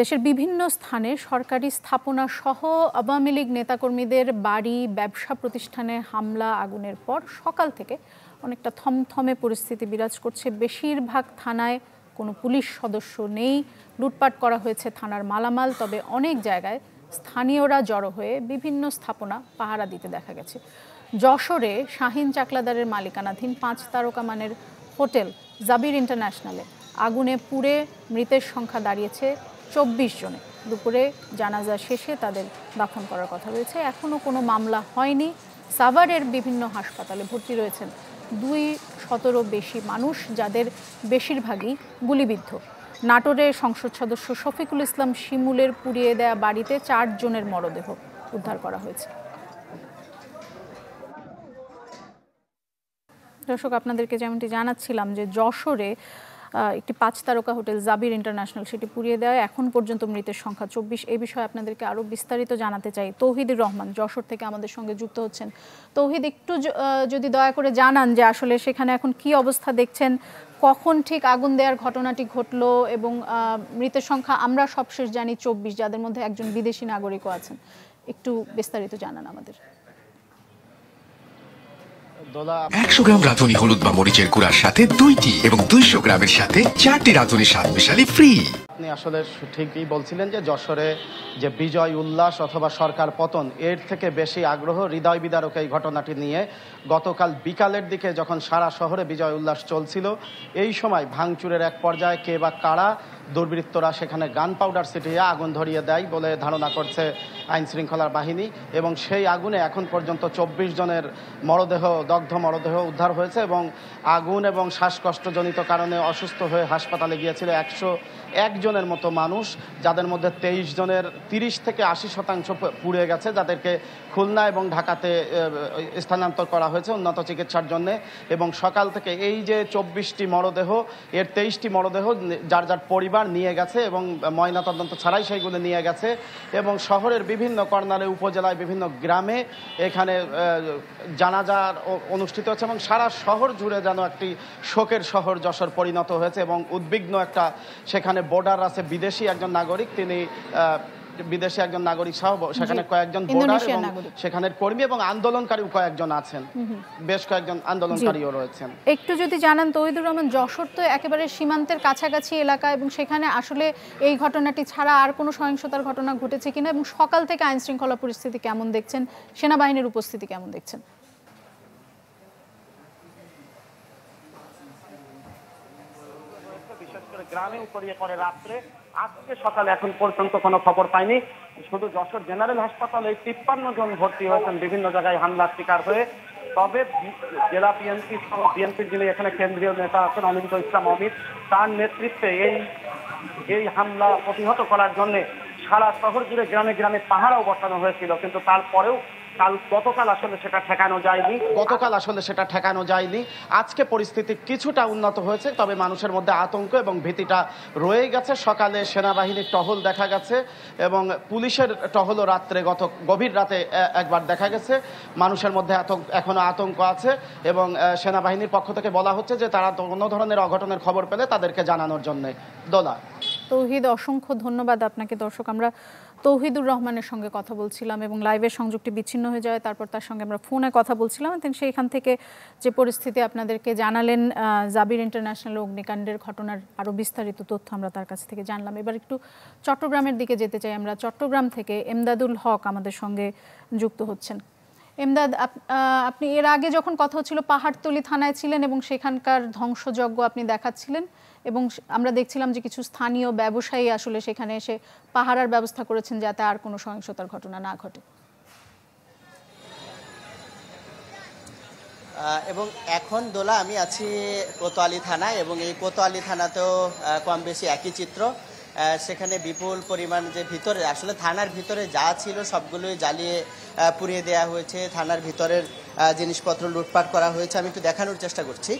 দেশের বিভিন্ন স্থানে সরকারি স্থাপনা সহ আওয়ামী লীগ নেতাকর্মীদের বাড়ি ব্যবসা প্রতিষ্ঠানে হামলা আগুনের পর সকাল থেকে অনেকটা থমথমে পরিস্থিতি বিরাজ করছে বেশিরভাগ থানায় কোনো পুলিশ সদস্য নেই লুটপাট করা হয়েছে থানার মালামাল তবে অনেক জায়গায় স্থানীয়রা জড়ো হয়ে বিভিন্ন স্থাপনা পাহারা দিতে দেখা গেছে যশোরে শাহিন চাকলাদারের মালিকানাধীন পাঁচ তারকা মানের হোটেল জাবির ইন্টারন্যাশনালে আগুনে পুড়ে মৃতের সংখ্যা দাঁড়িয়েছে চব্বিশ জনে দুপুরে জানাজা শেষে তাদের দাফন করার কথা রয়েছে এখনও কোনো মামলা হয়নি সাভারের বিভিন্ন হাসপাতালে ভর্তি রয়েছেন দুই শতরও বেশি মানুষ যাদের বেশিরভাগই গুলিবিদ্ধ নাটোরে সংসদ সদস্য শফিকুল ইসলাম শিমুলের পুড়িয়ে দেয়া বাড়িতে চারজনের মরদেহ উদ্ধার করা হয়েছে দর্শক আপনাদেরকে যেমনটি জানাচ্ছিলাম যে যশোরে একটি পাঁচ তারকা হোটেল জাবির ইন্টারন্যাশনাল সেটি পুড়িয়ে দেওয়া এখন পর্যন্ত মৃতের সংখ্যা চব্বিশ এই বিষয়ে আপনাদেরকে আরও বিস্তারিত জানাতে চাই তৌহিদুর রহমান যশোর থেকে আমাদের সঙ্গে যুক্ত হচ্ছেন তৌহিদ একটু যদি দয়া করে জানান যে আসলে সেখানে এখন কি অবস্থা দেখছেন কখন ঠিক আগুন দেওয়ার ঘটনাটি ঘটলো এবং মৃতের সংখ্যা আমরা সবশেষ জানি চব্বিশ যাদের মধ্যে একজন বিদেশি নাগরিকও আছেন একটু বিস্তারিত জানান আমাদের একশো গ্রাম রাঁধুনি হলুদ বা মরিচের গুঁড়ার সাথে দুইটি এবং দুইশো গ্রামের সাথে চারটি রাঁধুনি স্বাদ মিশালি ফ্রি আসলে ঠিকই বলছিলেন যে যশোরে যে বিজয় উল্লাস অথবা সরকার পতন এর থেকে বেশি আগ্রহ হৃদয় বিদারক এই ঘটনাটি নিয়ে গতকাল বিকালের দিকে যখন সারা শহরে বিজয় উল্লাস চলছিল এই সময় ভাঙচুরের এক পর্যায়ে কে বা কারা দুর্বৃত্তরা সেখানে গান পাউডার ছিটিয়ে আগুন ধরিয়ে দেয় বলে ধারণা করছে আইন শৃঙ্খলার বাহিনী এবং সেই আগুনে এখন পর্যন্ত চব্বিশ জনের মরদেহ দগ্ধ মরদেহ উদ্ধার হয়েছে এবং আগুন এবং শ্বাসকষ্টজনিত কারণে অসুস্থ হয়ে হাসপাতালে গিয়েছিল একশো একজনের জনের মতো মানুষ যাদের মধ্যে তেইশ জনের তিরিশ থেকে আশি শতাংশ পুড়ে গেছে যাদেরকে খুলনা এবং ঢাকাতে স্থানান্তর করা হয়েছে উন্নত চিকিৎসার জন্য এবং সকাল থেকে এই যে চব্বিশটি মরদেহ এর তেইশটি মরদেহ যার যার পরিবার নিয়ে গেছে এবং ময়নাতদন্ত ছাড়াই সেইগুলো নিয়ে গেছে এবং শহরের বিভিন্ন কর্নারে উপজেলায় বিভিন্ন গ্রামে এখানে জানাজার অনুষ্ঠিত হচ্ছে এবং সারা শহর জুড়ে যেন একটি শোকের শহর যশোর পরিণত হয়েছে এবং উদ্বিগ্ন একটা সেখানে বর্ডার আছে বিদেশি একজন নাগরিক তিনি বিদেশি একজন নাগরিক সহ সেখানে কয়েকজন সেখানের কর্মী এবং আন্দোলনকারী কয়েকজন আছেন বেশ কয়েকজন আন্দোলনকারীও রয়েছেন একটু যদি জানান তৈদুর রহমান যশোর তো একেবারে সীমান্তের কাছাকাছি এলাকা এবং সেখানে আসলে এই ঘটনাটি ছাড়া আর কোনো সহিংসতার ঘটনা ঘটেছে কিনা এবং সকাল থেকে আইন শৃঙ্খলা পরিস্থিতি কেমন দেখছেন সেনাবাহিনীর উপস্থিতি কেমন দেখছেন গ্রামে উপরিয়ে করে রাত্রে আজকে সকালে এখন পর্যন্ত কোনো খবর পাইনি শুধু যশোর জেনারেল হাসপাতালে তিপ্পান্ন জন ভর্তি হয়েছেন বিভিন্ন জায়গায় হামলার শিকার হয়ে তবে জেলা বিএনপি সহ বিএনপির যিনি এখানে কেন্দ্রীয় নেতা আছেন অমিত ইসলাম অমিত তার নেতৃত্বে এই এই হামলা প্রতিহত করার জন্য সারা শহর জুড়ে গ্রামে গ্রামে পাহারাও বসানো হয়েছিল কিন্তু তারপরেও কাল কতকাল আসলে সেটা ঠেকানো যায়নি কতকাল আসলে সেটা ঠেকানো যায়নি আজকে পরিস্থিতি কিছুটা উন্নত হয়েছে তবে মানুষের মধ্যে আতঙ্ক এবং ভীতিটা রয়ে গেছে সকালে সেনাবাহিনীর টহল দেখা গেছে এবং পুলিশের টহলও রাত্রে গত গভীর রাতে একবার দেখা গেছে মানুষের মধ্যে আতঙ্ক এখনও আতঙ্ক আছে এবং সেনাবাহিনীর পক্ষ থেকে বলা হচ্ছে যে তারা অন্য ধরনের অঘটনের খবর পেলে তাদেরকে জানানোর জন্য দোলা তৌহিদ অসংখ্য ধন্যবাদ আপনাকে দর্শক আমরা তৌহিদুর রহমানের সঙ্গে কথা বলছিলাম এবং লাইভের সংযোগটি বিচ্ছিন্ন হয়ে যায় তারপর তার সঙ্গে আমরা ফোনে কথা বলছিলাম তিনি সেইখান থেকে যে পরিস্থিতি আপনাদেরকে জানালেন জাবির ইন্টারন্যাশনাল অগ্নিকাণ্ডের ঘটনার আরও বিস্তারিত তথ্য আমরা তার কাছ থেকে জানলাম এবার একটু চট্টগ্রামের দিকে যেতে চাই আমরা চট্টগ্রাম থেকে এমদাদুল হক আমাদের সঙ্গে যুক্ত হচ্ছেন এমদাদ আপনি এর আগে যখন কথা হচ্ছিল পাহাড়তলি থানায় ছিলেন এবং সেখানকার ধ্বংসযজ্ঞ আপনি দেখাচ্ছিলেন এবং আমরা দেখছিলাম যে কিছু স্থানীয় ব্যবসায়ী আসলে সেখানে এসে পাহারার ব্যবস্থা করেছেন যাতে আর কোনো সহিংসতার ঘটনা না ঘটে এবং এখন দোলা আমি আছি কোতোয়ালি থানায় এবং এই কোতোয়ালি থানাতেও কম বেশি একই চিত্র সেখানে বিপুল পরিমাণ যে ভিতরে আসলে থানার ভিতরে যা ছিল সবগুলোই জ্বালিয়ে পুড়িয়ে দেওয়া হয়েছে থানার ভিতরের জিনিসপত্র লুটপাট করা হয়েছে আমি একটু দেখানোর চেষ্টা করছি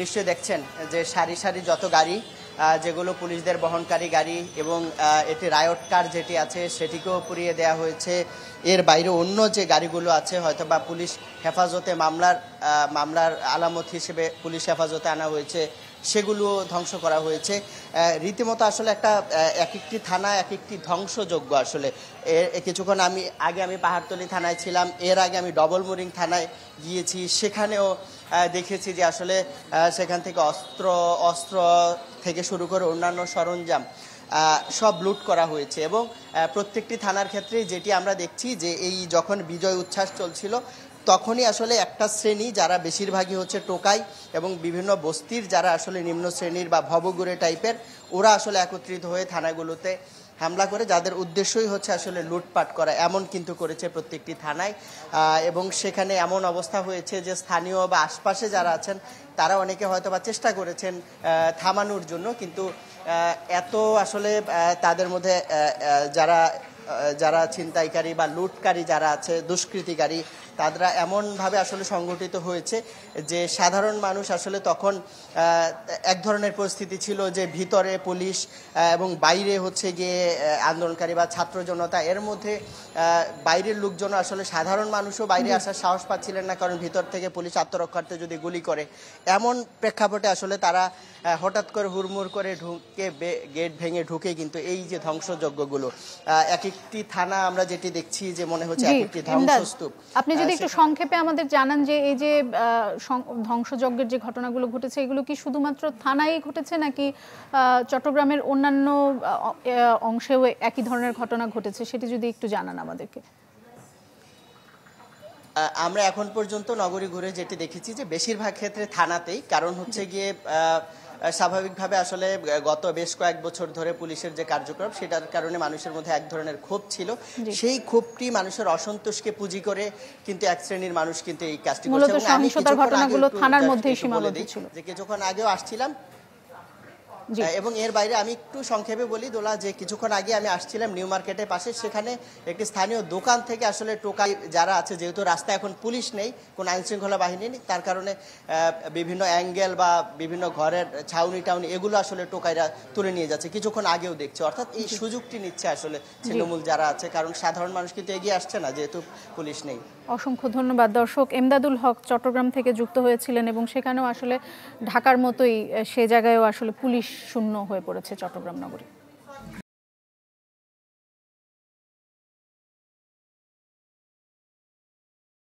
নিশ্চয়ই দেখছেন যে সারি সারি যত গাড়ি যেগুলো পুলিশদের বহনকারী গাড়ি এবং এটি রায়ট কার যেটি আছে সেটিকেও পুড়িয়ে দেওয়া হয়েছে এর বাইরে অন্য যে গাড়িগুলো আছে হয়তো বা পুলিশ হেফাজতে মামলার মামলার আলামত হিসেবে পুলিশ হেফাজতে আনা হয়েছে সেগুলো ধ্বংস করা হয়েছে রীতিমতো আসলে একটা এক একটি থানা এক একটি ধ্বংসযোগ্য আসলে কিছুক্ষণ আমি আগে আমি পাহাড়তলি থানায় ছিলাম এর আগে আমি ডবল মোরিং থানায় গিয়েছি সেখানেও দেখেছি যে আসলে সেখান থেকে অস্ত্র অস্ত্র থেকে শুরু করে অন্যান্য সরঞ্জাম সব লুট করা হয়েছে এবং প্রত্যেকটি থানার ক্ষেত্রে যেটি আমরা দেখছি যে এই যখন বিজয় উচ্ছ্বাস চলছিল তখনই আসলে একটা শ্রেণী যারা বেশিরভাগই হচ্ছে টোকাই এবং বিভিন্ন বস্তির যারা আসলে নিম্ন শ্রেণীর বা ভবগুড়ে টাইপের ওরা আসলে একত্রিত হয়ে থানাগুলোতে হামলা করে যাদের উদ্দেশ্যই হচ্ছে আসলে লুটপাট করা এমন কিন্তু করেছে প্রত্যেকটি থানায় এবং সেখানে এমন অবস্থা হয়েছে যে স্থানীয় বা আশপাশে যারা আছেন তারা অনেকে হয়তো বা চেষ্টা করেছেন থামানোর জন্য কিন্তু এত আসলে তাদের মধ্যে যারা যারা ছিনতাইকারী বা লুটকারী যারা আছে দুষ্কৃতিকারী তারা এমনভাবে আসলে সংগঠিত হয়েছে যে সাধারণ মানুষ আসলে তখন এক ধরনের পরিস্থিতি ছিল যে ভিতরে পুলিশ এবং বাইরে হচ্ছে গিয়ে আন্দোলনকারী বা ছাত্র জনতা এর মধ্যে বাইরের লোকজন আসলে সাধারণ মানুষও বাইরে আসার সাহস পাচ্ছিলেন না কারণ ভিতর থেকে পুলিশ আত্মরক্ষার্থে যদি গুলি করে এমন প্রেক্ষাপটে আসলে তারা হঠাৎ করে হুড়মুড় করে ঢুকে গেট ভেঙে ঢুকে কিন্তু এই যে ধ্বংসযজ্ঞগুলো এক একটি থানা আমরা যেটি দেখছি যে মনে হচ্ছে এক একটি ধ্বংসস্তূপ আপনি যদি একটু সংক্ষেপে আমাদের জানান যে এই যে ধ্বংসযজ্ঞের যে ঘটনাগুলো ঘটেছে এগুলো কি শুধুমাত্র থানায় ঘটেছে নাকি চট্টগ্রামের অন্যান্য অংশেও একই ধরনের ঘটনা ঘটেছে সেটি যদি একটু জানান আমাদেরকে আমরা এখন পর্যন্ত নগরী ঘুরে যেটি দেখেছি যে বেশিরভাগ ক্ষেত্রে থানাতেই কারণ হচ্ছে গিয়ে স্বাভাবিকভাবে আসলে গত বেশ কয়েক বছর ধরে পুলিশের যে কার্যক্রম সেটার কারণে মানুষের মধ্যে এক ধরনের ক্ষোভ ছিল সেই ক্ষোভটি মানুষের অসন্তোষকে পুঁজি করে কিন্তু এক শ্রেণীর মানুষ কিন্তু এই কাজটি করছে যখন আগেও আসছিলাম এবং এর বাইরে আমি একটু সংক্ষেপে বলি দোলা যে কিছুক্ষণ আগে আমি আসছিলাম নিউ মার্কেটের পাশে সেখানে একটি স্থানীয় দোকান থেকে আসলে টোকাই যারা আছে যেহেতু রাস্তায় এখন পুলিশ নেই কোনো আইনশৃঙ্খলা বাহিনী নেই তার কারণে বিভিন্ন অ্যাঙ্গেল বা বিভিন্ন ঘরের ছাউনি টাউনি এগুলো আসলে টোকাইরা তুলে নিয়ে যাচ্ছে কিছুক্ষণ আগেও দেখছে অর্থাৎ এই সুযোগটি নিচ্ছে আসলে তৃণমূল যারা আছে কারণ সাধারণ মানুষ কিন্তু এগিয়ে আসছে না যেহেতু পুলিশ নেই অসংখ্য ধন্যবাদ দর্শক এমদাদুল হক চট্টগ্রাম থেকে যুক্ত হয়েছিলেন এবং সেখানেও আসলে ঢাকার মতোই সে জায়গায়ও আসলে পুলিশ শূন্য হয়ে পড়েছে চট্টগ্রাম নগরী